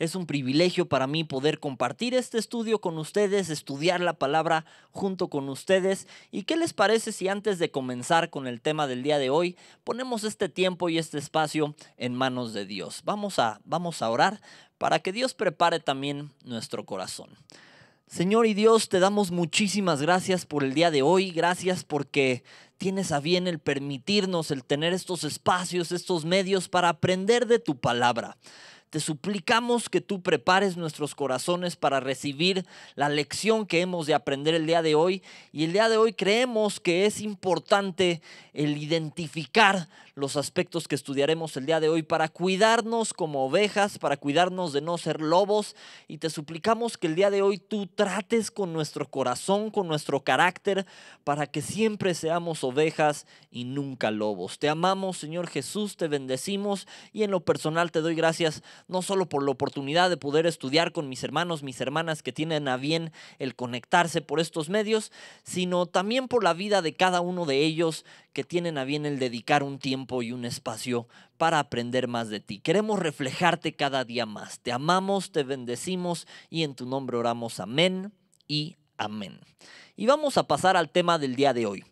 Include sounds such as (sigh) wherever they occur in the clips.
Es un privilegio para mí poder compartir este estudio con ustedes, estudiar la palabra junto con ustedes. ¿Y qué les parece si antes de comenzar con el tema del día de hoy, ponemos este tiempo y este espacio en manos de Dios? Vamos a, vamos a orar para que Dios prepare también nuestro corazón. Señor y Dios, te damos muchísimas gracias por el día de hoy, gracias porque tienes a bien el permitirnos, el tener estos espacios, estos medios para aprender de tu palabra te suplicamos que tú prepares nuestros corazones para recibir la lección que hemos de aprender el día de hoy. Y el día de hoy creemos que es importante el identificar los aspectos que estudiaremos el día de hoy para cuidarnos como ovejas, para cuidarnos de no ser lobos. Y te suplicamos que el día de hoy tú trates con nuestro corazón, con nuestro carácter, para que siempre seamos ovejas y nunca lobos. Te amamos, Señor Jesús, te bendecimos y en lo personal te doy gracias no solo por la oportunidad de poder estudiar con mis hermanos, mis hermanas que tienen a bien el conectarse por estos medios, sino también por la vida de cada uno de ellos que tienen a bien el dedicar un tiempo y un espacio para aprender más de ti. Queremos reflejarte cada día más. Te amamos, te bendecimos y en tu nombre oramos amén y amén. Y vamos a pasar al tema del día de hoy.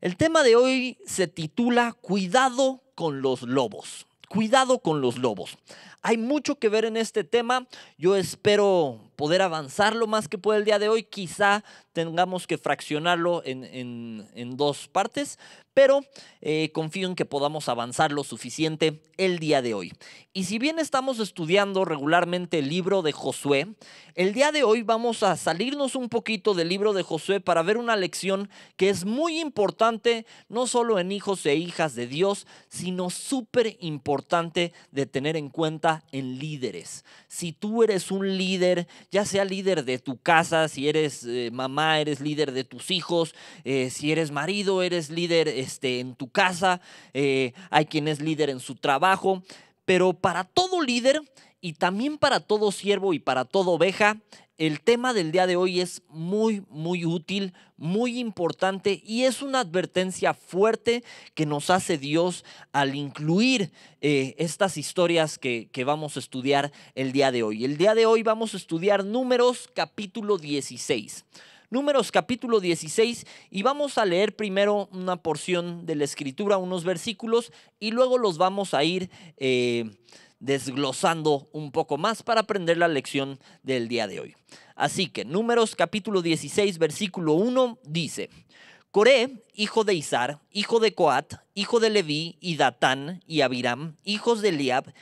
El tema de hoy se titula Cuidado con los lobos. Cuidado con los lobos. Hay mucho que ver en este tema. Yo espero poder avanzar lo más que pueda el día de hoy. Quizá tengamos que fraccionarlo en, dos partes, pero eh, confío en que podamos avanzar lo suficiente el día de hoy. Y si bien estamos estudiando regularmente el libro de Josué, el día de hoy vamos a salirnos un poquito del libro de Josué para ver una lección que es muy importante, no solo en hijos e hijas de Dios, sino súper importante de tener en cuenta en líderes. Si tú eres un líder, ya sea líder de tu casa, si eres eh, mamá, eres líder de tus hijos, eh, si eres marido, eres líder este, en tu casa, eh, hay quien es líder en su trabajo, pero para todo líder y también para todo siervo y para todo oveja, el tema del día de hoy es muy, muy útil, muy importante y es una advertencia fuerte que nos hace Dios al incluir eh, estas historias que, vamos a estudiar el día de hoy. El día de hoy vamos a estudiar números capítulo 16. Números capítulo 16 y vamos a leer primero una porción de la escritura, unos versículos y luego los vamos a ir... Eh, desglosando un poco más para aprender la lección del día de hoy. Así que Números capítulo 16 versículo 1 dice, Coré, hijo de Izar, hijo de Coat, hijo de Leví, y Datán, y Abiram, hijos de Eliab,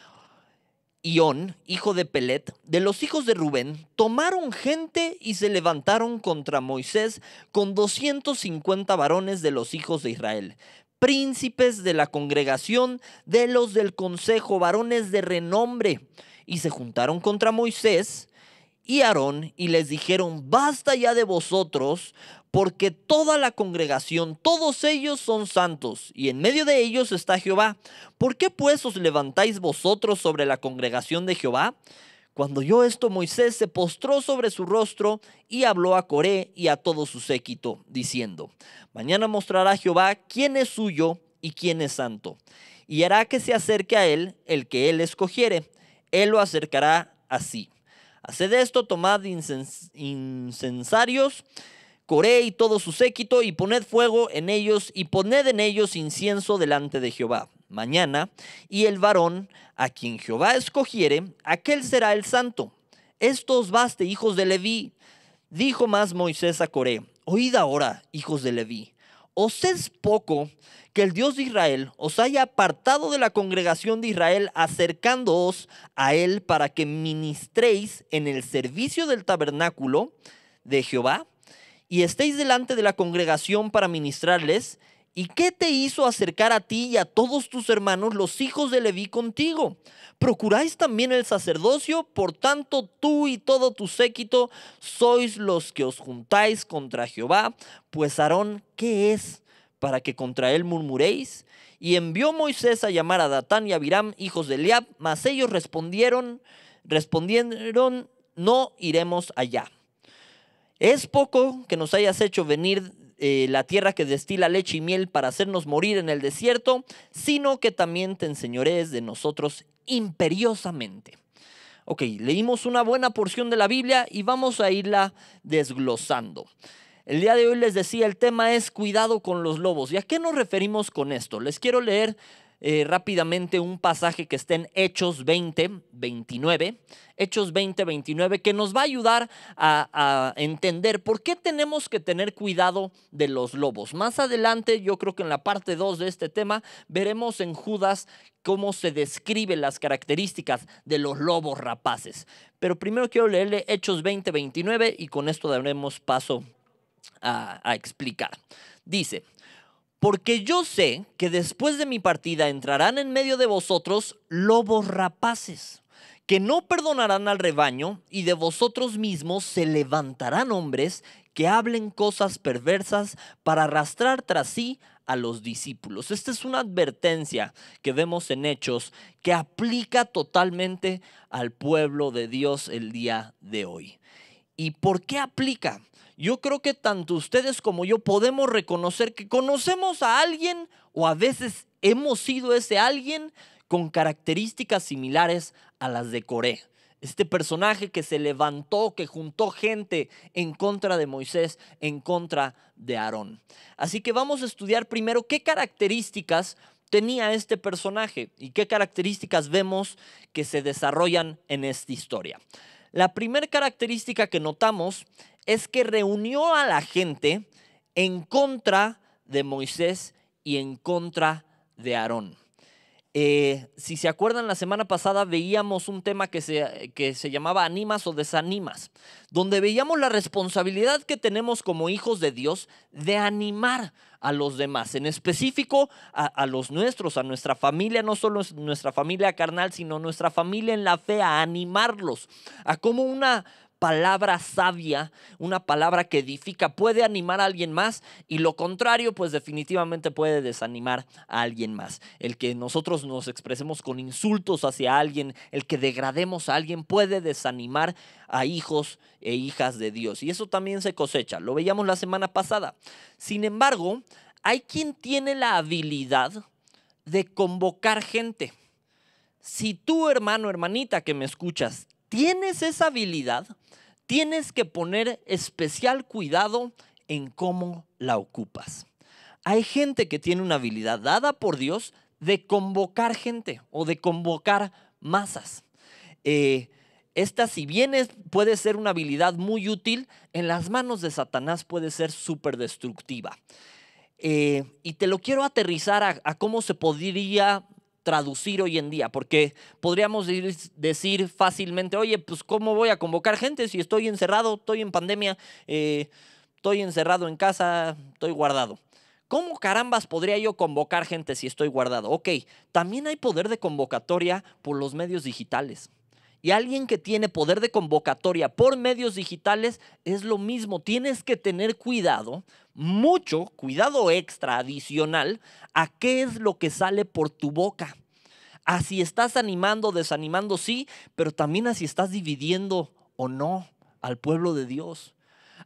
On, hijo de Pelet, de los hijos de Rubén, tomaron gente y se levantaron contra Moisés con 250 varones de los hijos de Israel príncipes de la congregación, de los del consejo, varones de renombre, y se juntaron contra Moisés y Aarón y les dijeron, basta ya de vosotros, porque toda la congregación, todos ellos son santos, y en medio de ellos está Jehová. ¿Por qué pues os levantáis vosotros sobre la congregación de Jehová? Cuando oyó esto, Moisés se postró sobre su rostro y habló a Coré y a todo su séquito, diciendo, Mañana mostrará Jehová quién es suyo y quién es santo, y hará que se acerque a él el que él escogiere, él lo acercará así. Haced esto, tomad incensarios, Coré y todo su séquito, y poned fuego en ellos, y poned en ellos incienso delante de Jehová mañana, y el varón a quien Jehová escogiere, aquel será el santo. Estos baste, hijos de Leví. Dijo más Moisés a Coré, oíd ahora, hijos de Leví, ¿os es poco que el Dios de Israel os haya apartado de la congregación de Israel, acercándoos a él para que ministréis en el servicio del tabernáculo de Jehová? y estéis delante de la congregación para ministrarles, ¿Y qué te hizo acercar a ti y a todos tus hermanos los hijos de Leví contigo? Procuráis también el sacerdocio, por tanto tú y todo tu séquito sois los que os juntáis contra Jehová, pues Aarón, ¿qué es para que contra él murmuréis? Y envió Moisés a llamar a Datán y Abiram, hijos de Eliab, mas ellos respondieron, respondieron, no iremos allá. Es poco que nos hayas hecho venir eh, la tierra que destila leche y miel para hacernos morir en el desierto, sino que también te enseñorees de nosotros imperiosamente. Ok, leímos una buena porción de la Biblia y vamos a irla desglosando. El día de hoy les decía, el tema es cuidado con los lobos. ¿Y a qué nos referimos con esto? Les quiero leer eh, rápidamente un pasaje que está en Hechos 20, 29. Hechos 20, 29, que nos va a ayudar a, entender por qué tenemos que tener cuidado de los lobos. Más adelante, yo creo que en la parte 2 de este tema, veremos en Judas cómo se describen las características de los lobos rapaces. Pero primero quiero leerle Hechos 20, 29 y con esto daremos paso a explicar. Dice, porque yo sé que después de mi partida entrarán en medio de vosotros lobos rapaces, que no perdonarán al rebaño, y de vosotros mismos se levantarán hombres que hablen cosas perversas para arrastrar tras sí a los discípulos. Esta es una advertencia que vemos en Hechos que aplica totalmente al pueblo de Dios el día de hoy. ¿Y por qué aplica? Yo creo que tanto ustedes como yo podemos reconocer que conocemos a alguien o a veces hemos sido ese alguien con características similares a las de Coré. Este personaje que se levantó, que juntó gente en contra de Moisés, en contra de Aarón. Así que vamos a estudiar primero qué características tenía este personaje y qué características vemos que se desarrollan en esta historia. La primera característica que notamos es que reunió a la gente en contra de Moisés y en contra de Aarón. Eh, si se acuerdan, la semana pasada veíamos un tema que se, se llamaba animas o desanimas, donde veíamos la responsabilidad que tenemos como hijos de Dios de animar a los demás, en específico a, los nuestros, a nuestra familia, no solo nuestra familia carnal, sino nuestra familia en la fe, a animarlos, a como una palabra sabia, una palabra que edifica, puede animar a alguien más y lo contrario, pues definitivamente puede desanimar a alguien más. El que nosotros nos expresemos con insultos hacia alguien, el que degrademos a alguien, puede desanimar a hijos e hijas de Dios. Y eso también se cosecha, lo veíamos la semana pasada. Sin embargo, hay quien tiene la habilidad de convocar gente. Si tú, hermano, hermanita que me escuchas, tienes esa habilidad, tienes que poner especial cuidado en cómo la ocupas. Hay gente que tiene una habilidad dada por Dios de convocar gente o de convocar masas. Eh, esta, si bien es, puede ser una habilidad muy útil, en las manos de Satanás puede ser súper destructiva. Eh, y te lo quiero aterrizar a cómo se podría traducir hoy en día, porque podríamos decir fácilmente, oye, pues ¿cómo voy a convocar gente si estoy encerrado, estoy en pandemia, eh, estoy encerrado en casa, estoy guardado? ¿Cómo carambas podría yo convocar gente si estoy guardado? Ok, también hay poder de convocatoria por los medios digitales. Y alguien que tiene poder de convocatoria por medios digitales es lo mismo. Tienes que tener cuidado, mucho cuidado extra adicional a qué es lo que sale por tu boca. Así estás animando, desanimando, sí, pero también así estás dividiendo o no al pueblo de Dios.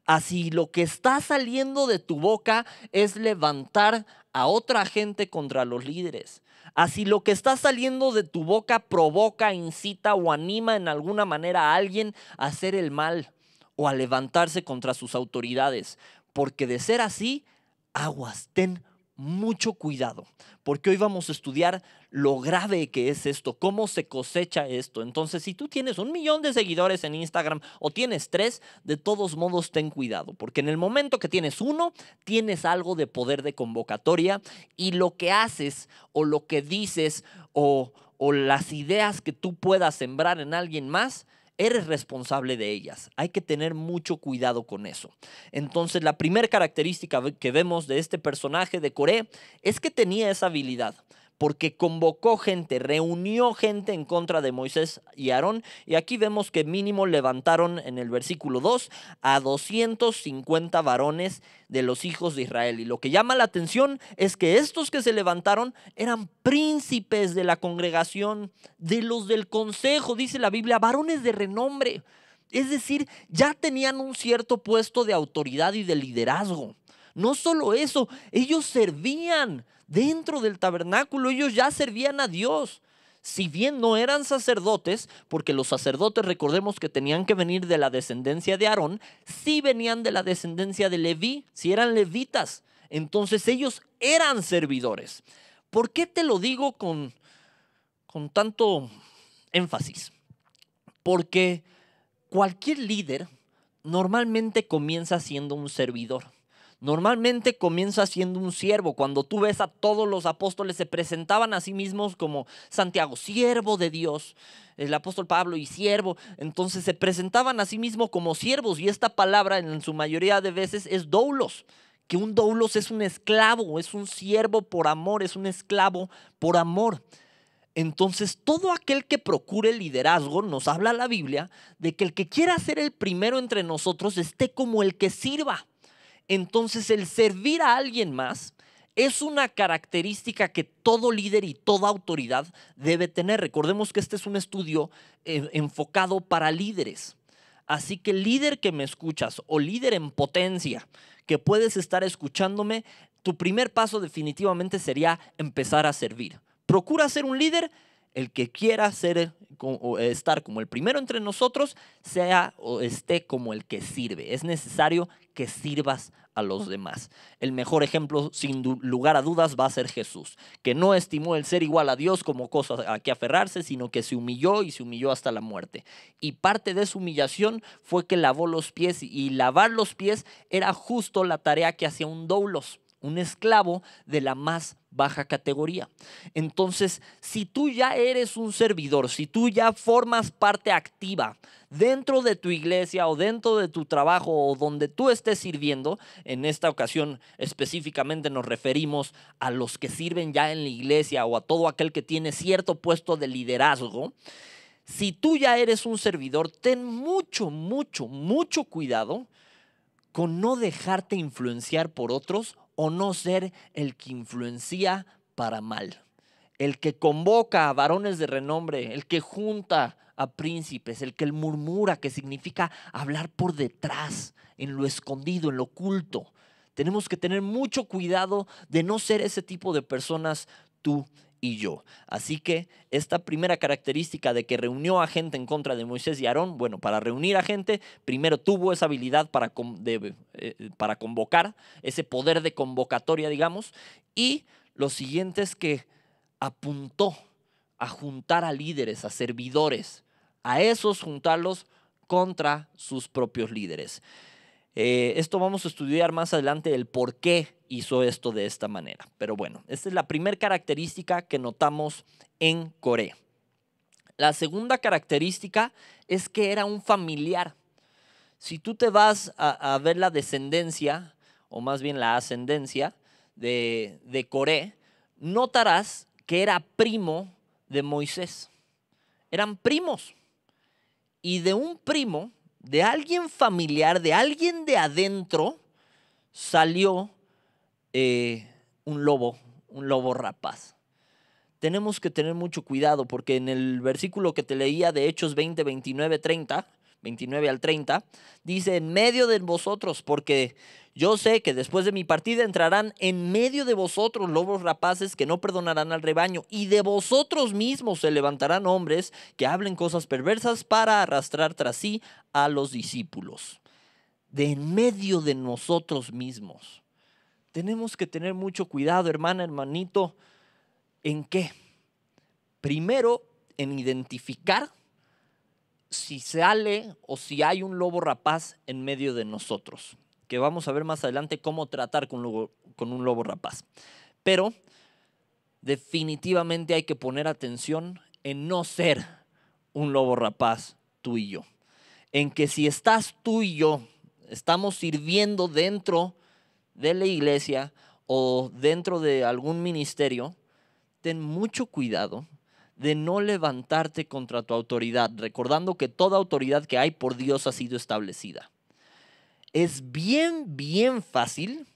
Así lo que está saliendo de tu boca es levantar a otra gente contra los líderes. Así lo que está saliendo de tu boca provoca, incita o anima en alguna manera a alguien a hacer el mal o a levantarse contra sus autoridades. Porque de ser así, aguas, ten mucho cuidado, porque hoy vamos a estudiar lo grave que es esto, cómo se cosecha esto. Entonces, si tú tienes un millón de seguidores en Instagram o tienes tres, de todos modos ten cuidado, porque en el momento que tienes uno, tienes algo de poder de convocatoria y lo que haces o lo que dices o, o las ideas que tú puedas sembrar en alguien más, eres responsable de ellas. Hay que tener mucho cuidado con eso. Entonces, la primera característica que vemos de este personaje de Coré es que tenía esa habilidad porque convocó gente, reunió gente en contra de Moisés y Aarón. Y aquí vemos que mínimo levantaron en el versículo 2 a 250 varones de los hijos de Israel. Y lo que llama la atención es que estos que se levantaron eran príncipes de la congregación, de los del consejo, dice la Biblia, varones de renombre. Es decir, ya tenían un cierto puesto de autoridad y de liderazgo. No solo eso, ellos servían, dentro del tabernáculo ellos ya servían a Dios. Si bien no eran sacerdotes, porque los sacerdotes recordemos que tenían que venir de la descendencia de Aarón, si venían de la descendencia de Leví, si eran levitas, entonces ellos eran servidores. ¿Por qué te lo digo con, con tanto énfasis? Porque cualquier líder normalmente comienza siendo un servidor. Normalmente comienza siendo un siervo. Cuando tú ves a todos los apóstoles, se presentaban a sí mismos como Santiago, siervo de Dios, el apóstol Pablo y siervo. Entonces se presentaban a sí mismos como siervos y esta palabra en su mayoría de veces es doulos, que un doulos es un esclavo, es un siervo por amor, es un esclavo por amor. Entonces, todo aquel que procure liderazgo, nos habla la Biblia, de que el que quiera ser el primero entre nosotros esté como el que sirva. Entonces el servir a alguien más es una característica que todo líder y toda autoridad debe tener. Recordemos que este es un estudio eh, enfocado para líderes. Así que líder que me escuchas o líder en potencia que puedes estar escuchándome, tu primer paso definitivamente sería empezar a servir. Procura ser un líder el que quiera ser estar como el primero entre nosotros sea o esté como el que sirve. Es necesario que sirvas a los demás. El mejor ejemplo, sin lugar a dudas, va a ser Jesús, que no estimó el ser igual a Dios como cosa a que aferrarse, sino que se humilló y se humilló hasta la muerte. Y parte de su humillación fue que lavó los pies y lavar los pies era justo la tarea que hacía un doulos un esclavo de la más baja categoría. Entonces, si tú ya eres un servidor, si tú ya formas parte activa dentro de tu iglesia o dentro de tu trabajo o donde tú estés sirviendo, en esta ocasión específicamente nos referimos a los que sirven ya en la iglesia o a todo aquel que tiene cierto puesto de liderazgo, si tú ya eres un servidor, ten mucho, mucho, mucho cuidado con no dejarte influenciar por otros o no ser el que influencia para mal, el que convoca a varones de renombre, el que junta a príncipes, el que murmura, que significa hablar por detrás, en lo escondido, en lo oculto. Tenemos que tener mucho cuidado de no ser ese tipo de personas tú y yo. Así que esta primera característica de que reunió a gente en contra de Moisés y Aarón, bueno, para reunir a gente, primero tuvo esa habilidad para, eh, para convocar, ese poder de convocatoria, digamos, y lo siguiente es que apuntó a juntar a líderes, a servidores, a esos juntarlos contra sus propios líderes. Eh, esto vamos a estudiar más adelante el por qué hizo esto de esta manera. Pero bueno, esta es la primera característica que notamos en Corea. La segunda característica es que era un familiar. Si tú te vas a, ver la descendencia, o más bien la ascendencia de, de Coré, notarás que era primo de Moisés. Eran primos. Y de un primo de alguien familiar, de alguien de adentro, salió eh, un lobo, un lobo rapaz. Tenemos que tener mucho cuidado porque en el versículo que te leía de Hechos 20, 29, 30, 29 al 30, dice, en medio de vosotros, porque yo sé que después de mi partida entrarán en medio de vosotros lobos rapaces que no perdonarán al rebaño, y de vosotros mismos se levantarán hombres que hablen cosas perversas para arrastrar tras sí a los discípulos. De en medio de nosotros mismos. Tenemos que tener mucho cuidado, hermana, hermanito. ¿En qué? Primero, en identificar si sale o si hay un lobo rapaz en medio de nosotros que vamos a ver más adelante cómo tratar con, con un lobo rapaz. Pero definitivamente hay que poner atención en no ser un lobo rapaz tú y yo. En que si estás tú y yo, estamos sirviendo dentro de la iglesia o dentro de algún ministerio, ten mucho cuidado de no levantarte contra tu autoridad, recordando que toda autoridad que hay por Dios ha sido establecida es bien, bien fácil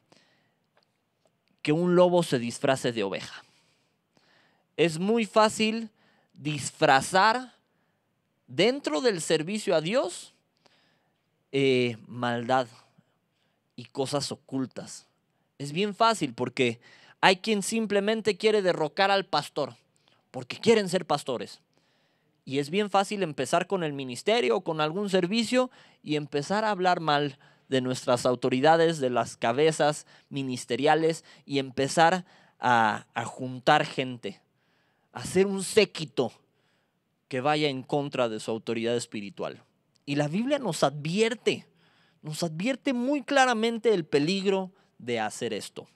que un lobo se disfrace de oveja. Es muy fácil disfrazar dentro del servicio a Dios eh, maldad y cosas ocultas. Es bien fácil porque hay quien simplemente quiere derrocar al pastor porque quieren ser pastores. Y es bien fácil empezar con el ministerio o con algún servicio y empezar a hablar mal de nuestras autoridades, de las cabezas ministeriales y empezar a, juntar gente, a hacer un séquito que vaya en contra de su autoridad espiritual. Y la Biblia nos advierte, nos advierte muy claramente el peligro de hacer esto.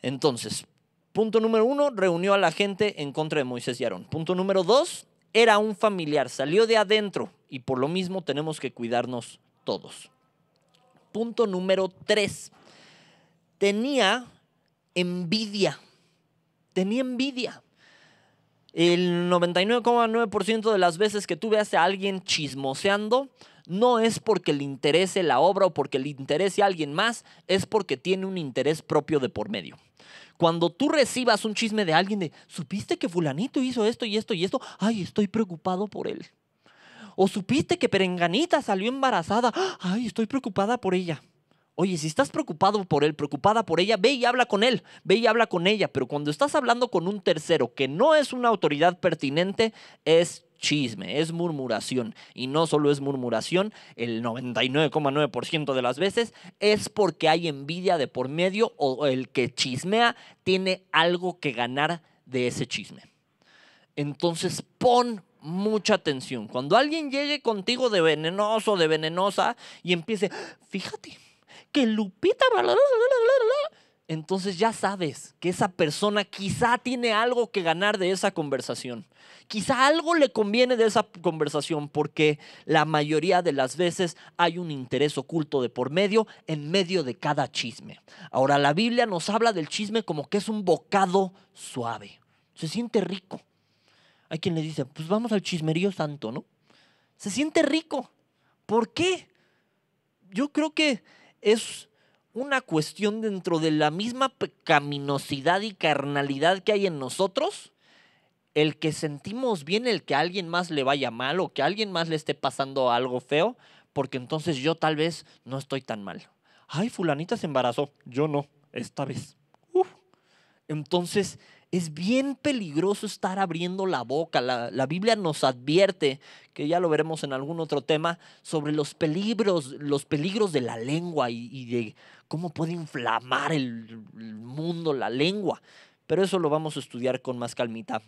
Entonces, punto número uno, reunió a la gente en contra de Moisés y Aarón. Punto número dos, era un familiar, salió de adentro y por lo mismo tenemos que cuidarnos todos punto número tres. Tenía envidia. Tenía envidia. El 99,9% de las veces que tú veas a alguien chismoseando, no es porque le interese la obra o porque le interese a alguien más, es porque tiene un interés propio de por medio. Cuando tú recibas un chisme de alguien de, supiste que fulanito hizo esto y esto y esto, ay, estoy preocupado por él. O supiste que Perenganita salió embarazada. Ay, estoy preocupada por ella. Oye, si estás preocupado por él, preocupada por ella, ve y habla con él, ve y habla con ella. Pero cuando estás hablando con un tercero que no es una autoridad pertinente, es chisme, es murmuración. Y no solo es murmuración, el 99,9% de las veces es porque hay envidia de por medio o el que chismea tiene algo que ganar de ese chisme. Entonces pon mucha atención. Cuando alguien llegue contigo de venenoso, de venenosa, y empiece, fíjate, que Lupita... Entonces ya sabes que esa persona quizá tiene algo que ganar de esa conversación. Quizá algo le conviene de esa conversación porque la mayoría de las veces hay un interés oculto de por medio en medio de cada chisme. Ahora la Biblia nos habla del chisme como que es un bocado suave. Se siente rico, hay quien le dice, pues vamos al chismerío santo, ¿no? Se siente rico. ¿Por qué? Yo creo que es una cuestión dentro de la misma pecaminosidad y carnalidad que hay en nosotros, el que sentimos bien el que a alguien más le vaya mal o que a alguien más le esté pasando algo feo, porque entonces yo tal vez no estoy tan mal. Ay, fulanita se embarazó, yo no, esta vez. Uf. Entonces, es bien peligroso estar abriendo la boca. La, Biblia nos advierte, que ya lo veremos en algún otro tema, sobre los peligros, los peligros de la lengua y, de cómo puede inflamar el, mundo la lengua. Pero eso lo vamos a estudiar con más calmita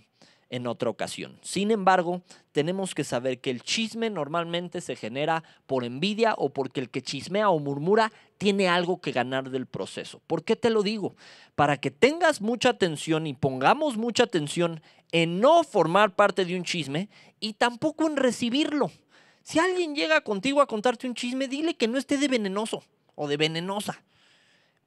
en otra ocasión. Sin embargo, tenemos que saber que el chisme normalmente se genera por envidia o porque el que chismea o murmura tiene algo que ganar del proceso. ¿Por qué te lo digo? Para que tengas mucha atención y pongamos mucha atención en no formar parte de un chisme y tampoco en recibirlo. Si alguien llega contigo a contarte un chisme, dile que no esté de venenoso o de venenosa.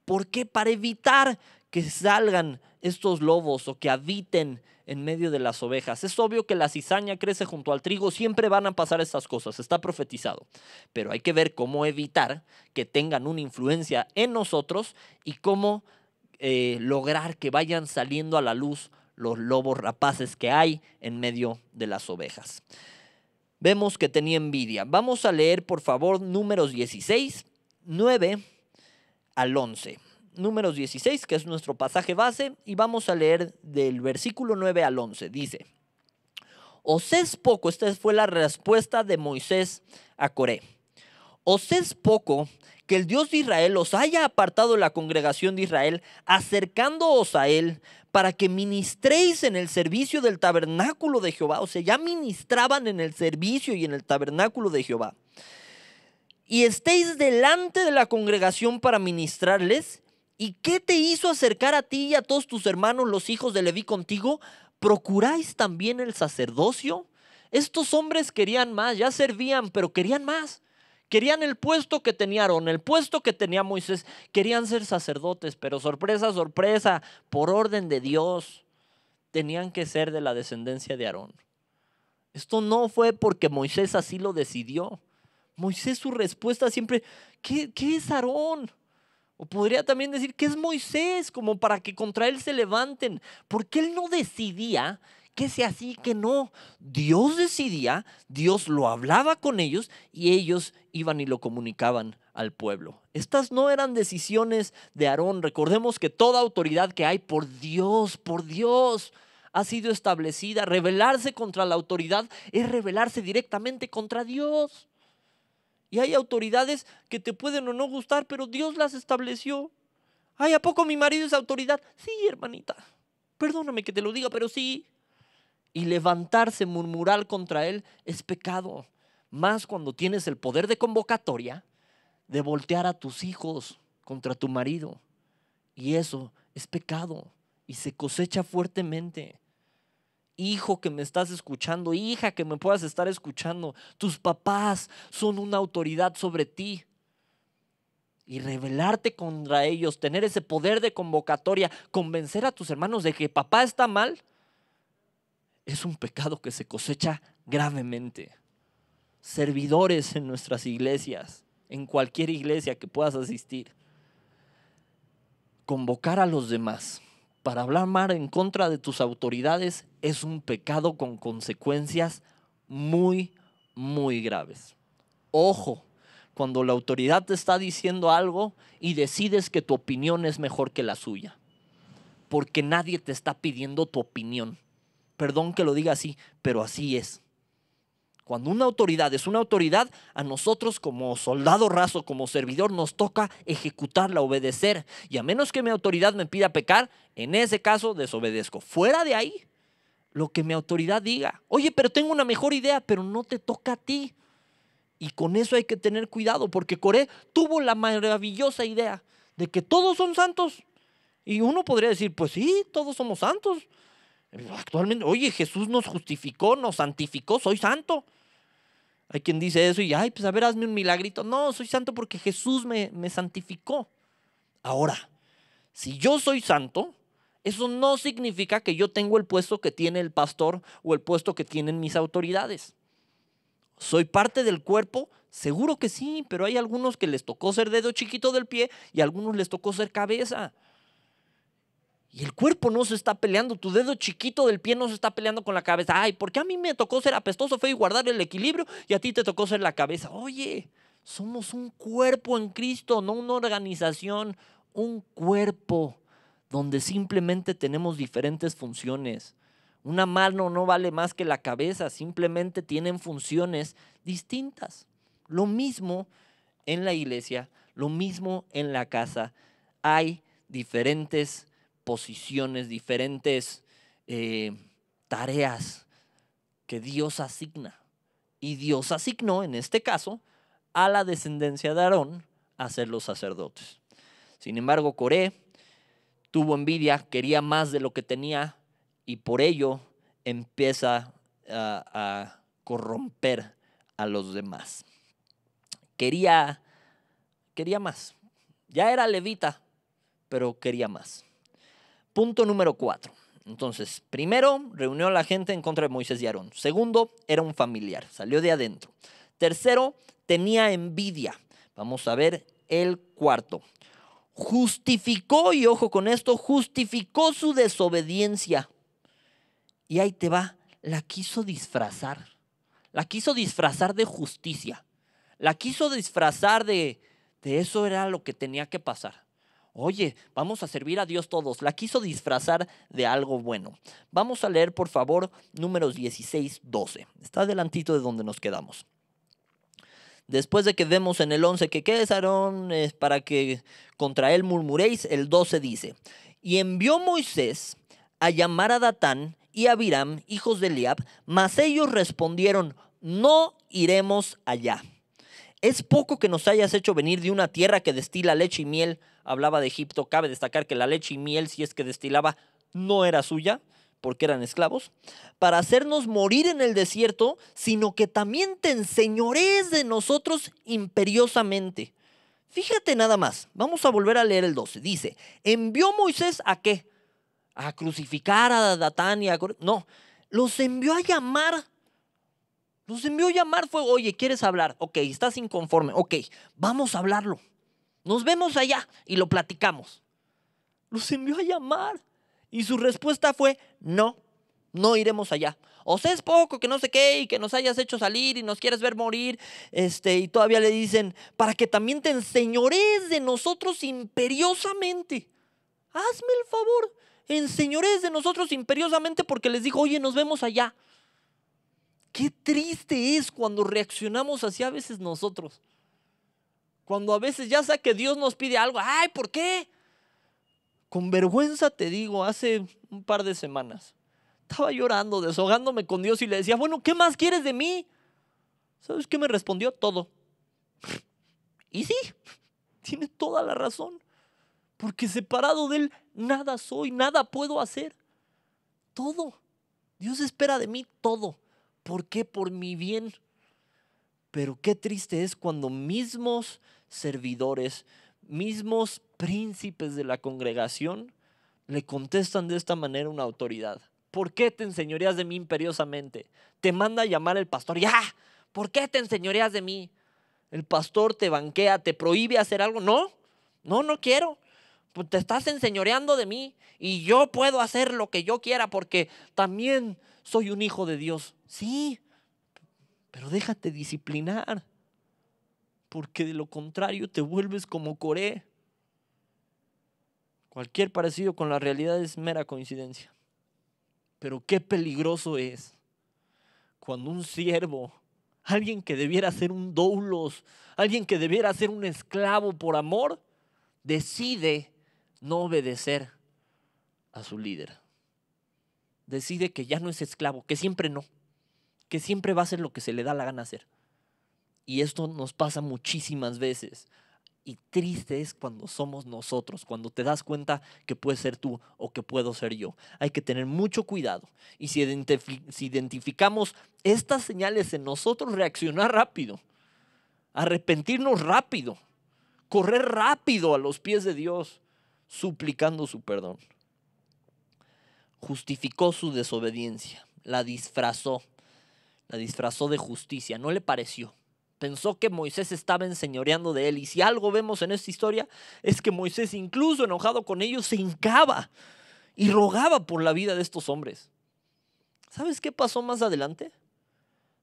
¿Por qué? Para evitar que salgan estos lobos o que habiten en medio de las ovejas. Es obvio que la cizaña crece junto al trigo, siempre van a pasar estas cosas, está profetizado. Pero hay que ver cómo evitar que tengan una influencia en nosotros y cómo eh, lograr que vayan saliendo a la luz los lobos rapaces que hay en medio de las ovejas. Vemos que tenía envidia. Vamos a leer, por favor, números 16, 9 al 11 números 16, que es nuestro pasaje base, y vamos a leer del versículo 9 al 11. Dice, os es poco, esta fue la respuesta de Moisés a Coré. Os es poco que el Dios de Israel os haya apartado la congregación de Israel, acercándoos a Él para que ministréis en el servicio del tabernáculo de Jehová. O sea, ya ministraban en el servicio y en el tabernáculo de Jehová. Y estéis delante de la congregación para ministrarles ¿Y qué te hizo acercar a ti y a todos tus hermanos, los hijos de Leví contigo? ¿Procuráis también el sacerdocio? Estos hombres querían más, ya servían, pero querían más. Querían el puesto que tenía Aarón, el puesto que tenía Moisés. Querían ser sacerdotes, pero sorpresa, sorpresa, por orden de Dios, tenían que ser de la descendencia de Aarón. Esto no fue porque Moisés así lo decidió. Moisés su respuesta siempre, ¿qué, qué es Aarón? O podría también decir que es Moisés, como para que contra él se levanten, porque él no decidía que sea así, que no. Dios decidía, Dios lo hablaba con ellos y ellos iban y lo comunicaban al pueblo. Estas no eran decisiones de Aarón. Recordemos que toda autoridad que hay por Dios, por Dios, ha sido establecida. Rebelarse contra la autoridad es rebelarse directamente contra Dios. Y hay autoridades que te pueden o no gustar, pero Dios las estableció. Ay, ¿a poco mi marido es autoridad? Sí, hermanita. Perdóname que te lo diga, pero sí. Y levantarse, murmurar contra él es pecado. Más cuando tienes el poder de convocatoria de voltear a tus hijos contra tu marido. Y eso es pecado y se cosecha fuertemente hijo que me estás escuchando, hija que me puedas estar escuchando, tus papás son una autoridad sobre ti. Y rebelarte contra ellos, tener ese poder de convocatoria, convencer a tus hermanos de que papá está mal, es un pecado que se cosecha gravemente. Servidores en nuestras iglesias, en cualquier iglesia que puedas asistir. Convocar a los demás para hablar mal en contra de tus autoridades es un pecado con consecuencias muy, muy graves. Ojo, cuando la autoridad te está diciendo algo y decides que tu opinión es mejor que la suya, porque nadie te está pidiendo tu opinión. Perdón que lo diga así, pero así es. Cuando una autoridad es una autoridad, a nosotros como soldado raso, como servidor, nos toca ejecutarla, obedecer. Y a menos que mi autoridad me pida pecar, en ese caso desobedezco. Fuera de ahí, lo que mi autoridad diga. Oye, pero tengo una mejor idea, pero no te toca a ti. Y con eso hay que tener cuidado, porque Coré tuvo la maravillosa idea de que todos son santos. Y uno podría decir, pues sí, todos somos santos. Actualmente, oye, Jesús nos justificó, nos santificó, soy santo. Hay quien dice eso y, ay, pues a ver, hazme un milagrito. No, soy santo porque Jesús me, me santificó. Ahora, si yo soy santo, eso no significa que yo tengo el puesto que tiene el pastor o el puesto que tienen mis autoridades. ¿Soy parte del cuerpo? Seguro que sí, pero hay algunos que les tocó ser dedo chiquito del pie y a algunos les tocó ser cabeza. Y el cuerpo no se está peleando, tu dedo chiquito del pie no se está peleando con la cabeza. Ay, ¿por qué a mí me tocó ser apestoso, feo y guardar el equilibrio y a ti te tocó ser la cabeza? Oye, somos un cuerpo en Cristo, no una organización, un cuerpo donde simplemente tenemos diferentes funciones. Una mano no vale más que la cabeza, simplemente tienen funciones distintas. Lo mismo en la iglesia, lo mismo en la casa. Hay diferentes posiciones, diferentes eh, tareas que Dios asigna. Y Dios asignó, en este caso, a la descendencia de Aarón a ser los sacerdotes. Sin embargo, Coré tuvo envidia, quería más de lo que tenía y por ello empieza a, a corromper a los demás. Quería, quería más. Ya era levita, pero quería más. Punto número cuatro. Entonces, primero, reunió a la gente en contra de Moisés y Aarón. Segundo, era un familiar, salió de adentro. Tercero, tenía envidia. Vamos a ver el cuarto. Justificó, y ojo con esto, justificó su desobediencia. Y ahí te va, la quiso disfrazar. La quiso disfrazar de justicia. La quiso disfrazar de, de eso era lo que tenía que pasar. Oye, vamos a servir a Dios todos. La quiso disfrazar de algo bueno. Vamos a leer, por favor, números 16, 12. Está adelantito de donde nos quedamos. Después de que vemos en el 11 que qué es Aarón para que contra él murmuréis, el 12 dice, y envió Moisés a llamar a Datán y a Biram, hijos de Eliab, mas ellos respondieron, no iremos allá. Es poco que nos hayas hecho venir de una tierra que destila leche y miel hablaba de Egipto, cabe destacar que la leche y miel, si es que destilaba, no era suya, porque eran esclavos, para hacernos morir en el desierto, sino que también te enseñorees de nosotros imperiosamente. Fíjate nada más, vamos a volver a leer el 12. Dice, ¿envió Moisés a qué? A crucificar a Datán y a... No, los envió a llamar. Los envió a llamar, fue, oye, ¿quieres hablar? Ok, estás inconforme, ok, vamos a hablarlo. Nos vemos allá y lo platicamos. Los envió a llamar y su respuesta fue, no, no iremos allá. O sea, es poco, que no sé qué, y que nos hayas hecho salir y nos quieres ver morir. Este, y todavía le dicen, para que también te enseñores de nosotros imperiosamente. Hazme el favor, enseñores de nosotros imperiosamente porque les dijo, oye, nos vemos allá. Qué triste es cuando reaccionamos así a veces nosotros. Cuando a veces ya sé que Dios nos pide algo, ay, ¿por qué? Con vergüenza te digo, hace un par de semanas, estaba llorando, desahogándome con Dios y le decía, bueno, ¿qué más quieres de mí? ¿Sabes qué me respondió? Todo. Y sí, (laughs) tiene toda la razón, porque separado de Él, nada soy, nada puedo hacer. Todo. Dios espera de mí todo. ¿Por qué? Por mi bien pero qué triste es cuando mismos servidores, mismos príncipes de la congregación, le contestan de esta manera una autoridad. ¿Por qué te enseñoreas de mí imperiosamente? Te manda a llamar el pastor Ya. ¿Por qué te enseñoreas de mí? El pastor te banquea, te prohíbe hacer algo. No, no, no quiero. Pues te estás enseñoreando de mí y yo puedo hacer lo que yo quiera porque también soy un hijo de Dios. Sí, pero déjate disciplinar, porque de lo contrario te vuelves como Coré. Cualquier parecido con la realidad es mera coincidencia. Pero qué peligroso es cuando un siervo, alguien que debiera ser un doulos, alguien que debiera ser un esclavo por amor, decide no obedecer a su líder. Decide que ya no es esclavo, que siempre no que siempre va a hacer lo que se le da la gana hacer. Y esto nos pasa muchísimas veces. Y triste es cuando somos nosotros, cuando te das cuenta que puedes ser tú o que puedo ser yo. Hay que tener mucho cuidado. Y si, si identificamos estas señales en nosotros, reaccionar rápido, arrepentirnos rápido, correr rápido a los pies de Dios, suplicando su perdón. Justificó su desobediencia, la disfrazó, la disfrazó de justicia, no le pareció. Pensó que Moisés estaba enseñoreando de él. Y si algo vemos en esta historia es que Moisés, incluso enojado con ellos, se hincaba y rogaba por la vida de estos hombres. ¿Sabes qué pasó más adelante?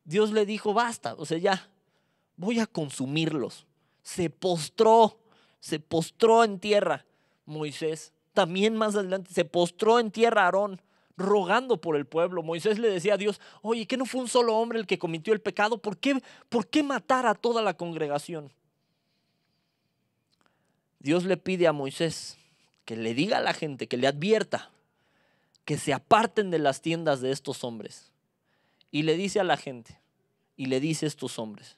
Dios le dijo, basta, o sea, ya, voy a consumirlos. Se postró, se postró en tierra Moisés. También más adelante se postró en tierra Aarón rogando por el pueblo. Moisés le decía a Dios, oye, ¿que no fue un solo hombre el que cometió el pecado? ¿Por qué, por qué matar a toda la congregación? Dios le pide a Moisés que le diga a la gente, que le advierta, que se aparten de las tiendas de estos hombres. Y le dice a la gente, y le dice a estos hombres,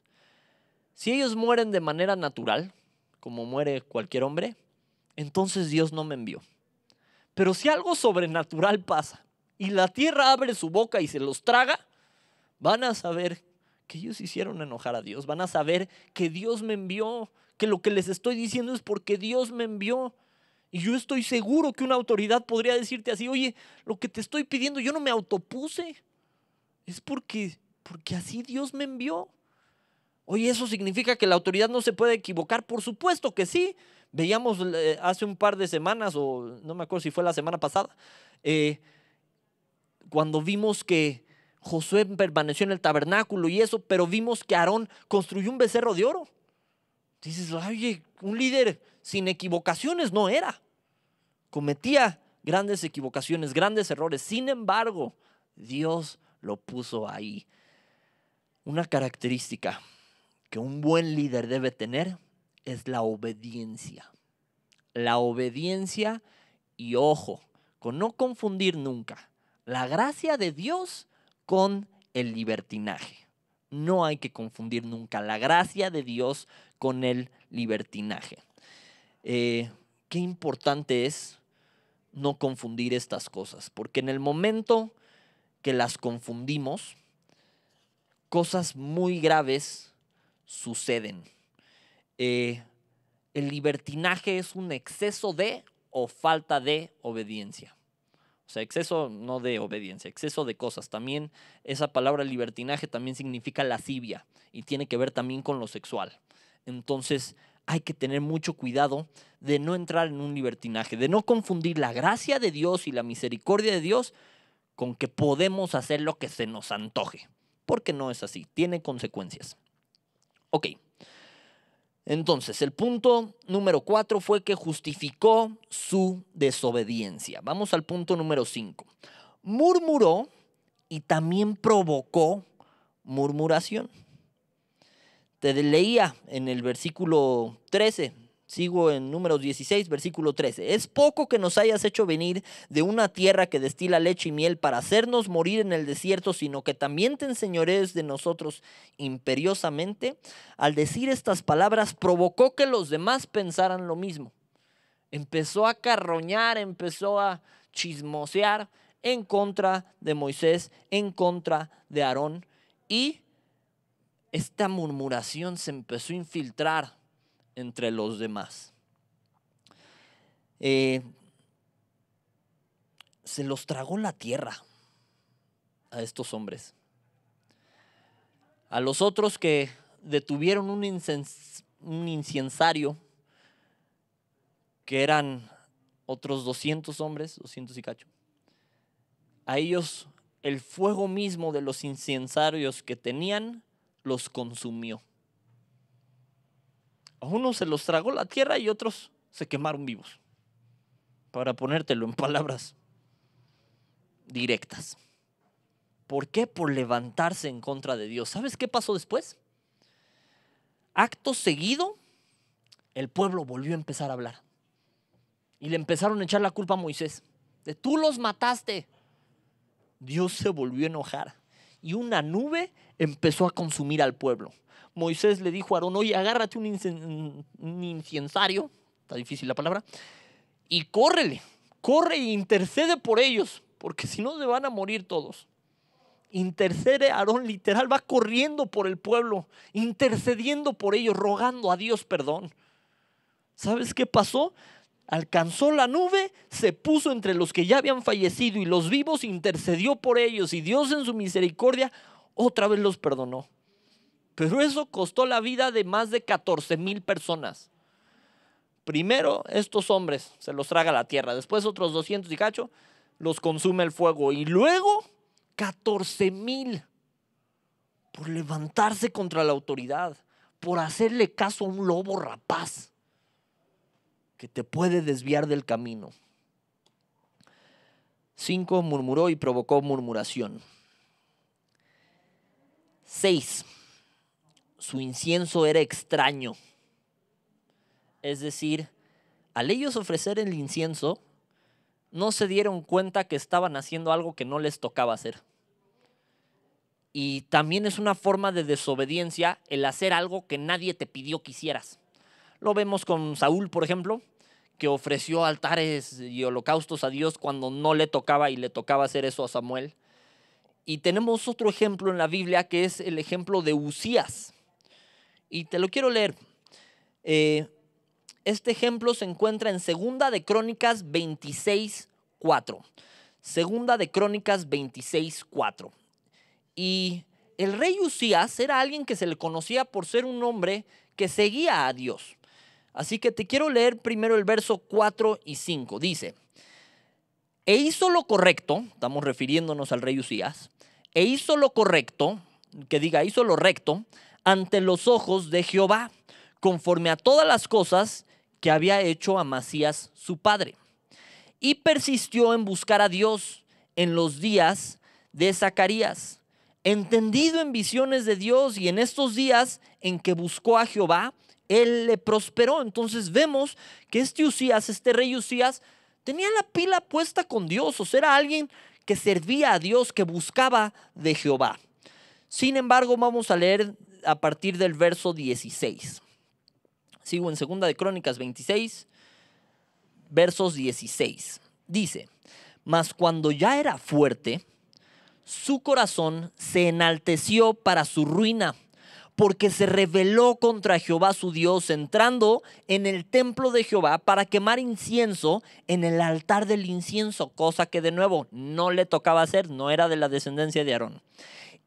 si ellos mueren de manera natural, como muere cualquier hombre, entonces Dios no me envió. Pero si algo sobrenatural pasa, y la tierra abre su boca y se los traga, van a saber que ellos hicieron enojar a Dios, van a saber que Dios me envió, que lo que les estoy diciendo es porque Dios me envió. Y yo estoy seguro que una autoridad podría decirte así, oye, lo que te estoy pidiendo yo no me autopuse, es porque, porque así Dios me envió. Oye, ¿eso significa que la autoridad no se puede equivocar? Por supuesto que sí. Veíamos eh, hace un par de semanas, o no me acuerdo si fue la semana pasada, eh, cuando vimos que Josué permaneció en el tabernáculo y eso, pero vimos que Aarón construyó un becerro de oro. Dices, oye, un líder sin equivocaciones no era. Cometía grandes equivocaciones, grandes errores. Sin embargo, Dios lo puso ahí. Una característica que un buen líder debe tener es la obediencia. La obediencia y ojo, con no confundir nunca la gracia de Dios con el libertinaje. No hay que confundir nunca la gracia de Dios con el libertinaje. Eh, qué importante es no confundir estas cosas, porque en el momento que las confundimos, cosas muy graves suceden. Eh, el libertinaje es un exceso de o falta de obediencia. O sea, exceso no de obediencia, exceso de cosas. También esa palabra libertinaje también significa lascivia y tiene que ver también con lo sexual. Entonces hay que tener mucho cuidado de no entrar en un libertinaje, de no confundir la gracia de Dios y la misericordia de Dios con que podemos hacer lo que se nos antoje, porque no es así, tiene consecuencias. Ok, entonces, el punto número cuatro fue que justificó su desobediencia. Vamos al punto número cinco. Murmuró y también provocó murmuración. Te leía en el versículo 13, Sigo en números 16, versículo 13. Es poco que nos hayas hecho venir de una tierra que destila leche y miel para hacernos morir en el desierto, sino que también te enseñorees de nosotros imperiosamente. Al decir estas palabras, provocó que los demás pensaran lo mismo. Empezó a carroñar, empezó a chismosear en contra de Moisés, en contra de Aarón. Y esta murmuración se empezó a infiltrar entre los demás. Eh, se los tragó la tierra a estos hombres. A los otros que detuvieron un, un incensario, que eran otros 200 hombres, 200 y cacho, a ellos el fuego mismo de los incensarios que tenían los consumió. A unos se los tragó la tierra y otros se quemaron vivos. Para ponértelo en palabras directas. ¿Por qué? Por levantarse en contra de Dios. ¿Sabes qué pasó después? Acto seguido, el pueblo volvió a empezar a hablar. Y le empezaron a echar la culpa a Moisés. De tú los mataste. Dios se volvió a enojar. Y una nube empezó a consumir al pueblo. Moisés le dijo a Aarón, oye, agárrate un, incensario, está difícil la palabra, y córrele, corre e intercede por ellos, porque si no se van a morir todos. Intercede Aarón literal, va corriendo por el pueblo, intercediendo por ellos, rogando a Dios perdón. ¿Sabes qué pasó? Alcanzó la nube, se puso entre los que ya habían fallecido y los vivos, intercedió por ellos y Dios en su misericordia otra vez los perdonó. Pero eso costó la vida de más de 14 mil personas. Primero, estos hombres se los traga la tierra. Después, otros 200 y cacho los consume el fuego. Y luego, 14 mil por levantarse contra la autoridad, por hacerle caso a un lobo rapaz que te puede desviar del camino. Cinco Murmuró y provocó murmuración. Seis su incienso era extraño. Es decir, al ellos ofrecer el incienso, no se dieron cuenta que estaban haciendo algo que no les tocaba hacer. Y también es una forma de desobediencia el hacer algo que nadie te pidió que hicieras. Lo vemos con Saúl, por ejemplo, que ofreció altares y holocaustos a Dios cuando no le tocaba y le tocaba hacer eso a Samuel. Y tenemos otro ejemplo en la Biblia que es el ejemplo de Usías y te lo quiero leer. Eh, este ejemplo se encuentra en Segunda de Crónicas 26, 4. Segunda de Crónicas 26, 4. Y el rey Usías era alguien que se le conocía por ser un hombre que seguía a Dios. Así que te quiero leer primero el verso 4 y 5. Dice, e hizo lo correcto, estamos refiriéndonos al rey Usías, e hizo lo correcto, que diga, hizo lo recto, ante los ojos de Jehová, conforme a todas las cosas que había hecho a su padre. Y persistió en buscar a Dios en los días de Zacarías, entendido en visiones de Dios y en estos días en que buscó a Jehová, él le prosperó. Entonces vemos que este Usías, este rey Usías, tenía la pila puesta con Dios, o sea, era alguien que servía a Dios, que buscaba de Jehová. Sin embargo, vamos a leer a partir del verso 16. Sigo en Segunda de Crónicas 26, versos 16. Dice, mas cuando ya era fuerte, su corazón se enalteció para su ruina, porque se rebeló contra Jehová su Dios, entrando en el templo de Jehová para quemar incienso en el altar del incienso, cosa que de nuevo no le tocaba hacer, no era de la descendencia de Aarón.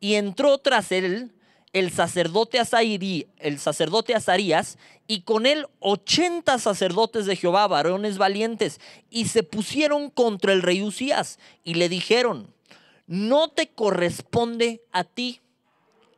Y entró tras él el sacerdote Asairí, el sacerdote Azarías, y con él ochenta sacerdotes de Jehová, varones valientes, y se pusieron contra el rey Usías, y le dijeron, no te corresponde a ti,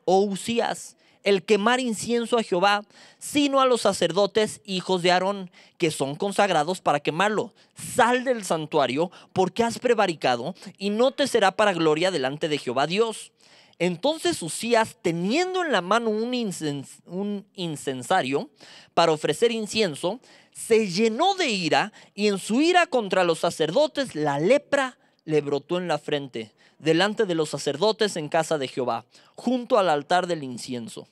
oh Usías, el quemar incienso a Jehová, sino a los sacerdotes hijos de Aarón, que son consagrados para quemarlo. Sal del santuario, porque has prevaricado, y no te será para gloria delante de Jehová Dios. Entonces Usías, teniendo en la mano un, un incensario para ofrecer incienso, se llenó de ira y en su ira contra los sacerdotes la lepra le brotó en la frente, delante de los sacerdotes en casa de Jehová, junto al altar del incienso.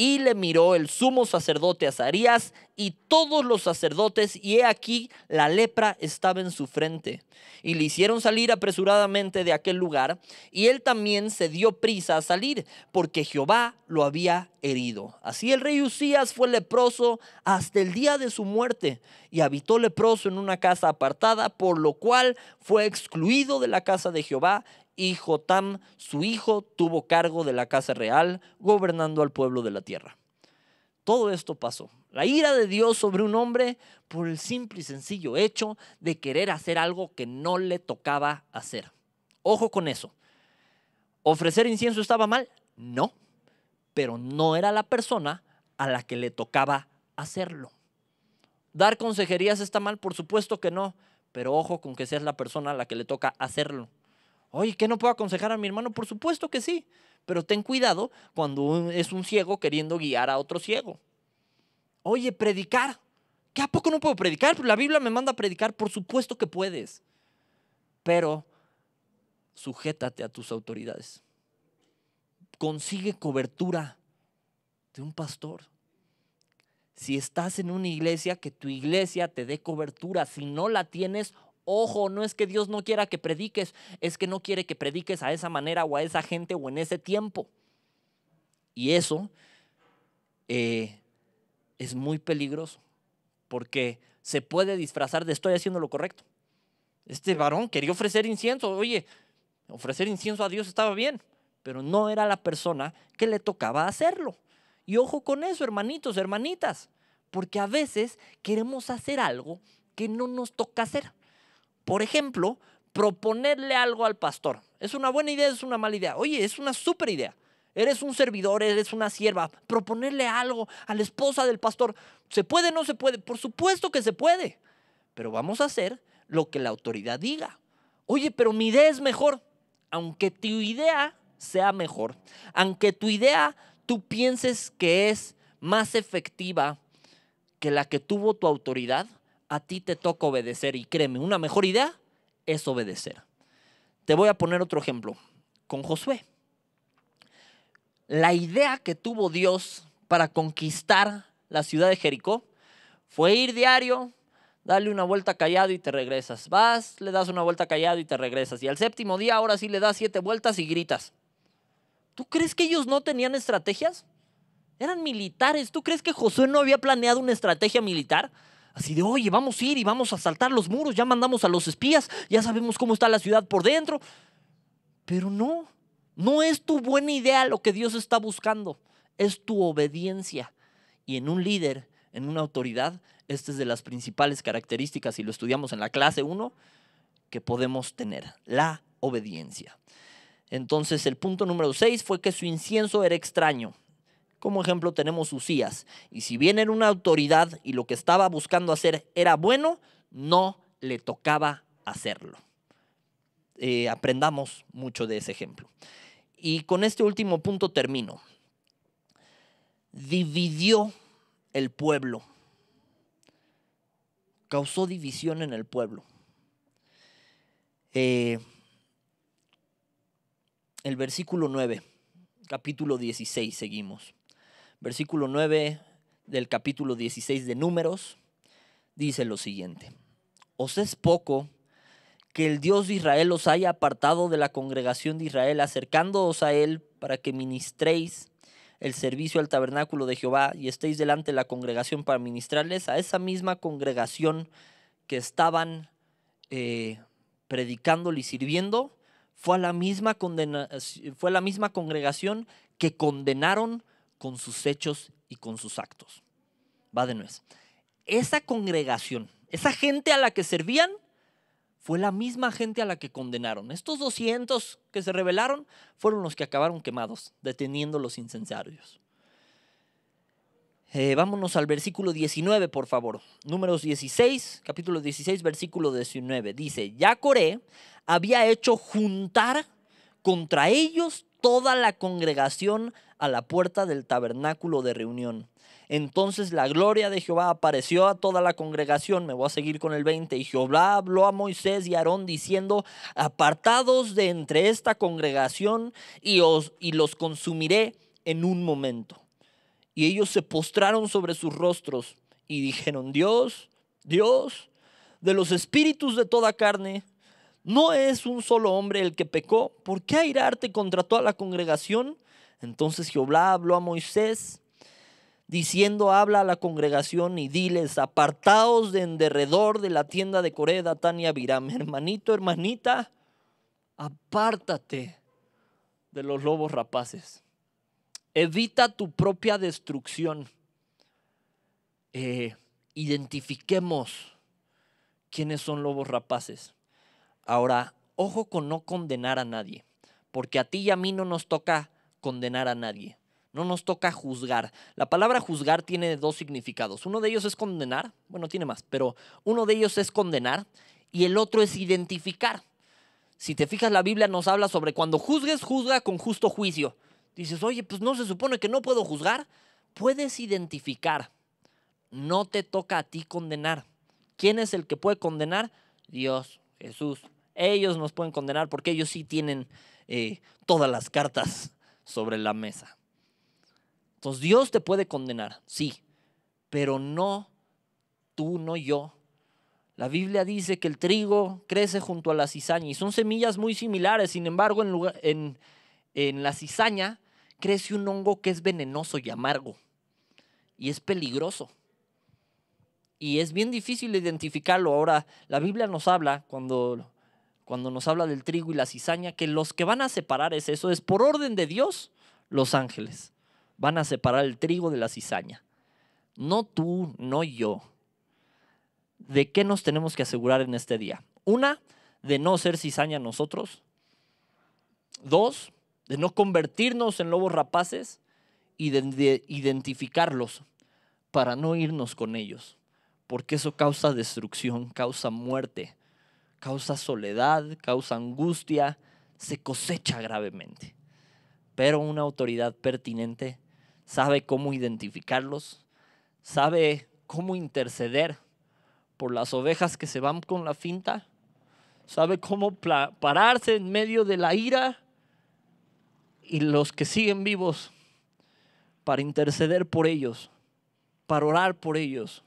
Y le miró el sumo sacerdote Azarías y todos los sacerdotes, y he aquí la lepra estaba en su frente. Y le hicieron salir apresuradamente de aquel lugar, y él también se dio prisa a salir, porque Jehová lo había herido. Así el rey Usías fue leproso hasta el día de su muerte, y habitó leproso en una casa apartada, por lo cual fue excluido de la casa de Jehová y Jotam, su hijo, tuvo cargo de la casa real, gobernando al pueblo de la tierra. Todo esto pasó. La ira de Dios sobre un hombre por el simple y sencillo hecho de querer hacer algo que no le tocaba hacer. Ojo con eso. ¿Ofrecer incienso estaba mal? No, pero no era la persona a la que le tocaba hacerlo. ¿Dar consejerías está mal? Por supuesto que no, pero ojo con que seas la persona a la que le toca hacerlo. Oye, ¿qué no puedo aconsejar a mi hermano? Por supuesto que sí, pero ten cuidado cuando es un ciego queriendo guiar a otro ciego. Oye, predicar. ¿Qué a poco no puedo predicar? La Biblia me manda a predicar, por supuesto que puedes. Pero sujétate a tus autoridades. Consigue cobertura de un pastor. Si estás en una iglesia, que tu iglesia te dé cobertura. Si no la tienes, Ojo, no es que Dios no quiera que prediques, es que no quiere que prediques a esa manera o a esa gente o en ese tiempo. Y eso eh, es muy peligroso, porque se puede disfrazar de estoy haciendo lo correcto. Este varón quería ofrecer incienso, oye, ofrecer incienso a Dios estaba bien, pero no era la persona que le tocaba hacerlo. Y ojo con eso, hermanitos, hermanitas, porque a veces queremos hacer algo que no nos toca hacer. Por ejemplo, proponerle algo al pastor. ¿Es una buena idea? ¿Es una mala idea? Oye, es una súper idea. Eres un servidor, eres una sierva. Proponerle algo a la esposa del pastor. ¿Se puede o no se puede? Por supuesto que se puede. Pero vamos a hacer lo que la autoridad diga. Oye, pero mi idea es mejor. Aunque tu idea sea mejor, aunque tu idea tú pienses que es más efectiva que la que tuvo tu autoridad, a ti te toca obedecer y créeme, una mejor idea es obedecer. Te voy a poner otro ejemplo con Josué. La idea que tuvo Dios para conquistar la ciudad de Jericó fue ir diario, darle una vuelta callado y te regresas. Vas, le das una vuelta callado y te regresas. Y al séptimo día ahora sí le das siete vueltas y gritas. ¿Tú crees que ellos no tenían estrategias? Eran militares. ¿Tú crees que Josué no había planeado una estrategia militar? Así de, oye, vamos a ir y vamos a saltar los muros, ya mandamos a los espías, ya sabemos cómo está la ciudad por dentro. Pero no, no es tu buena idea lo que Dios está buscando, es tu obediencia. Y en un líder, en una autoridad, esta es de las principales características, y lo estudiamos en la clase 1, que podemos tener, la obediencia. Entonces el punto número 6 fue que su incienso era extraño. Como ejemplo tenemos Usías. Y si bien era una autoridad y lo que estaba buscando hacer era bueno, no le tocaba hacerlo. Eh, aprendamos mucho de ese ejemplo. Y con este último punto termino. Dividió el pueblo. Causó división en el pueblo. Eh, el versículo 9, capítulo 16, seguimos versículo 9 del capítulo 16 de Números, dice lo siguiente. Os es poco que el Dios de Israel os haya apartado de la congregación de Israel, acercándoos a él para que ministréis el servicio al tabernáculo de Jehová y estéis delante de la congregación para ministrarles a esa misma congregación que estaban eh, predicándole y sirviendo, fue a la misma, fue la misma congregación que condenaron con sus hechos y con sus actos. Va de nuez. Esa congregación, esa gente a la que servían, fue la misma gente a la que condenaron. Estos 200 que se rebelaron fueron los que acabaron quemados, deteniendo los incensarios. Eh, vámonos al versículo 19, por favor. Números 16, capítulo 16, versículo 19. Dice, ya Coré había hecho juntar contra ellos toda la congregación a la puerta del tabernáculo de reunión. Entonces la gloria de Jehová apareció a toda la congregación. Me voy a seguir con el 20. Y Jehová habló a Moisés y Aarón diciendo, apartados de entre esta congregación y, os, y los consumiré en un momento. Y ellos se postraron sobre sus rostros y dijeron, Dios, Dios, de los espíritus de toda carne, ¿no es un solo hombre el que pecó? ¿Por qué airarte contra toda la congregación? Entonces Jehová habló a Moisés diciendo, habla a la congregación y diles, apartaos de en derredor de la tienda de Coreda Tania y Hermanito, hermanita, apártate de los lobos rapaces. Evita tu propia destrucción. Eh, identifiquemos quiénes son lobos rapaces. Ahora, ojo con no condenar a nadie, porque a ti y a mí no nos toca condenar a nadie. No nos toca juzgar. La palabra juzgar tiene dos significados. Uno de ellos es condenar, bueno, tiene más, pero uno de ellos es condenar y el otro es identificar. Si te fijas, la Biblia nos habla sobre cuando juzgues, juzga con justo juicio. Dices, oye, pues no se supone que no puedo juzgar. Puedes identificar. No te toca a ti condenar. ¿Quién es el que puede condenar? Dios, Jesús. Ellos nos pueden condenar porque ellos sí tienen eh, todas las cartas sobre la mesa. Entonces Dios te puede condenar, sí, pero no tú, no yo. La Biblia dice que el trigo crece junto a la cizaña y son semillas muy similares, sin embargo en, en la cizaña crece un hongo que es venenoso y amargo y es peligroso y es bien difícil identificarlo. Ahora, la Biblia nos habla cuando cuando nos habla del trigo y la cizaña, que los que van a separar es eso, es por orden de Dios, los ángeles. Van a separar el trigo de la cizaña. No tú, no yo. ¿De qué nos tenemos que asegurar en este día? Una, de no ser cizaña nosotros. Dos, de no convertirnos en lobos rapaces y de identificarlos para no irnos con ellos, porque eso causa destrucción, causa muerte causa soledad, causa angustia, se cosecha gravemente. Pero una autoridad pertinente sabe cómo identificarlos, sabe cómo interceder por las ovejas que se van con la finta, sabe cómo pararse en medio de la ira y los que siguen vivos para interceder por ellos, para orar por ellos.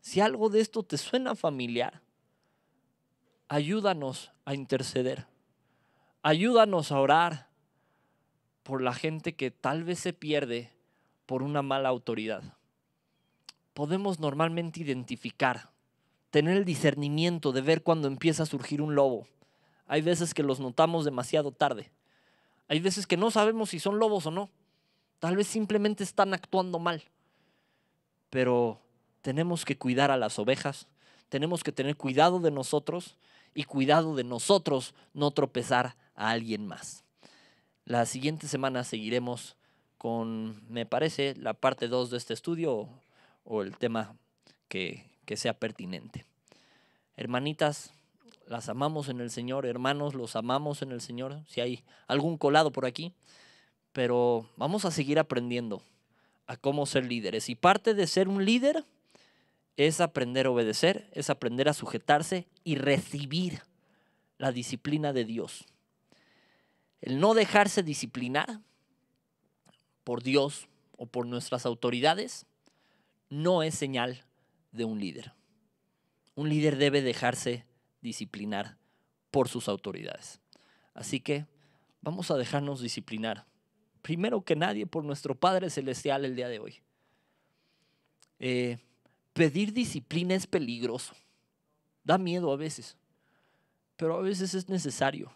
Si algo de esto te suena familiar, ayúdanos a interceder. Ayúdanos a orar por la gente que tal vez se pierde por una mala autoridad. Podemos normalmente identificar, tener el discernimiento de ver cuando empieza a surgir un lobo. Hay veces que los notamos demasiado tarde. Hay veces que no sabemos si son lobos o no. Tal vez simplemente están actuando mal. Pero tenemos que cuidar a las ovejas, tenemos que tener cuidado de nosotros y cuidado de nosotros no tropezar a alguien más. La siguiente semana seguiremos con, me parece, la parte 2 de este estudio o, el tema que, que sea pertinente. Hermanitas, las amamos en el Señor, hermanos, los amamos en el Señor, si hay algún colado por aquí, pero vamos a seguir aprendiendo a cómo ser líderes. Y parte de ser un líder es aprender a obedecer, es aprender a sujetarse y recibir la disciplina de Dios. El no dejarse disciplinar por Dios o por nuestras autoridades no es señal de un líder. Un líder debe dejarse disciplinar por sus autoridades. Así que vamos a dejarnos disciplinar, primero que nadie, por nuestro Padre Celestial el día de hoy. Eh, Pedir disciplina es peligroso. Da miedo a veces, pero a veces es necesario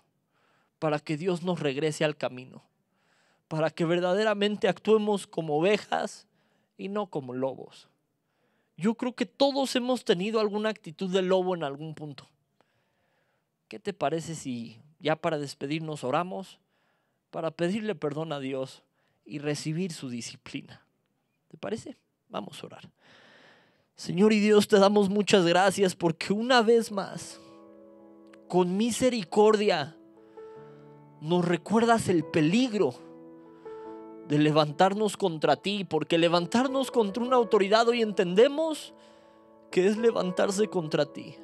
para que Dios nos regrese al camino, para que verdaderamente actuemos como ovejas y no como lobos. Yo creo que todos hemos tenido alguna actitud de lobo en algún punto. ¿Qué te parece si ya para despedirnos oramos para pedirle perdón a Dios y recibir su disciplina? ¿Te parece? Vamos a orar. Señor y Dios, te damos muchas gracias porque una vez más, con misericordia, nos recuerdas el peligro de levantarnos contra ti, porque levantarnos contra una autoridad hoy entendemos que es levantarse contra ti.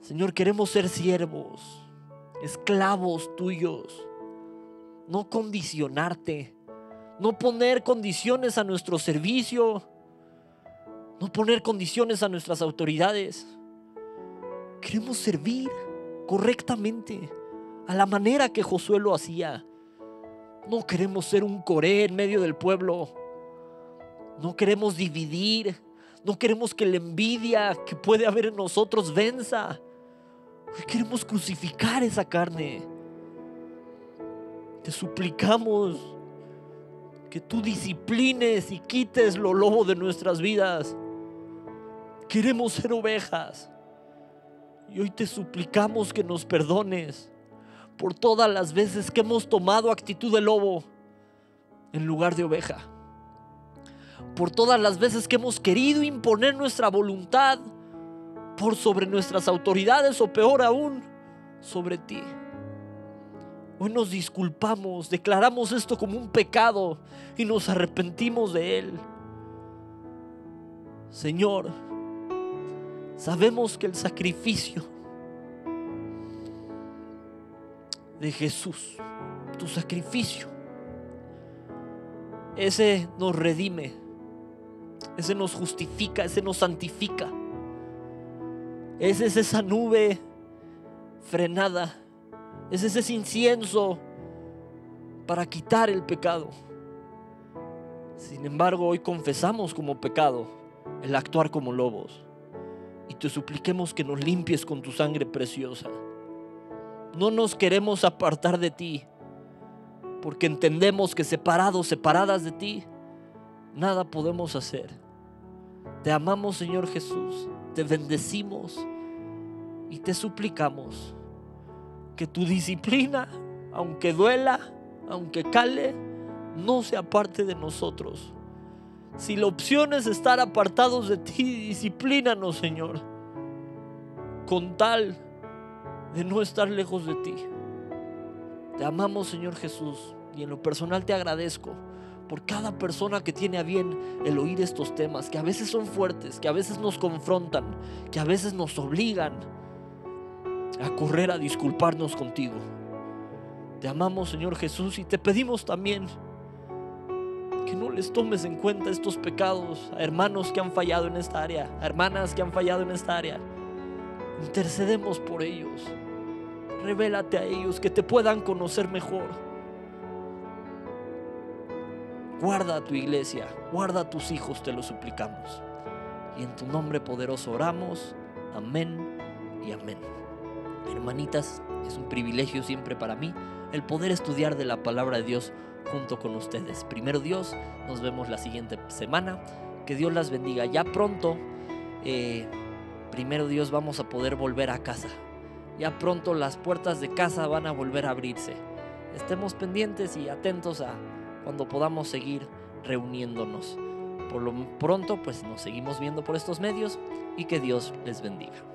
Señor, queremos ser siervos, esclavos tuyos, no condicionarte, no poner condiciones a nuestro servicio, no poner condiciones a nuestras autoridades. Queremos servir correctamente, a la manera que Josué lo hacía. No queremos ser un Coré en medio del pueblo. No queremos dividir. No queremos que la envidia que puede haber en nosotros venza. queremos crucificar esa carne. Te suplicamos que tú disciplines y quites lo lobo de nuestras vidas. Queremos ser ovejas. Y hoy te suplicamos que nos perdones por todas las veces que hemos tomado actitud de lobo en lugar de oveja. Por todas las veces que hemos querido imponer nuestra voluntad por sobre nuestras autoridades o peor aún, sobre ti. Hoy nos disculpamos, declaramos esto como un pecado y nos arrepentimos de él. Señor, Sabemos que el sacrificio de Jesús, tu sacrificio, ese nos redime, ese nos justifica, ese nos santifica. Ese es esa nube frenada, ese es ese incienso para quitar el pecado. Sin embargo, hoy confesamos como pecado el actuar como lobos y te supliquemos que nos limpies con tu sangre preciosa. No nos queremos apartar de ti, porque entendemos que separados, separadas de ti, nada podemos hacer. Te amamos, Señor Jesús, te bendecimos y te suplicamos que tu disciplina, aunque duela, aunque cale, no se aparte de nosotros si la opción es estar apartados de ti, disciplínanos, Señor, con tal de no estar lejos de ti. Te amamos, Señor Jesús, y en lo personal te agradezco por cada persona que tiene a bien el oír estos temas, que a veces son fuertes, que a veces nos confrontan, que a veces nos obligan a correr a disculparnos contigo. Te amamos, Señor Jesús, y te pedimos también que no les tomes en cuenta estos pecados, a hermanos que han fallado en esta área, a hermanas que han fallado en esta área. Intercedemos por ellos. Revélate a ellos, que te puedan conocer mejor. Guarda a tu iglesia, guarda a tus hijos, te lo suplicamos. Y en tu nombre poderoso oramos. Amén y amén. Hermanitas, es un privilegio siempre para mí el poder estudiar de la palabra de Dios junto con ustedes. Primero Dios, nos vemos la siguiente semana. Que Dios las bendiga. Ya pronto, eh, primero Dios, vamos a poder volver a casa. Ya pronto las puertas de casa van a volver a abrirse. Estemos pendientes y atentos a cuando podamos seguir reuniéndonos. Por lo pronto, pues nos seguimos viendo por estos medios y que Dios les bendiga.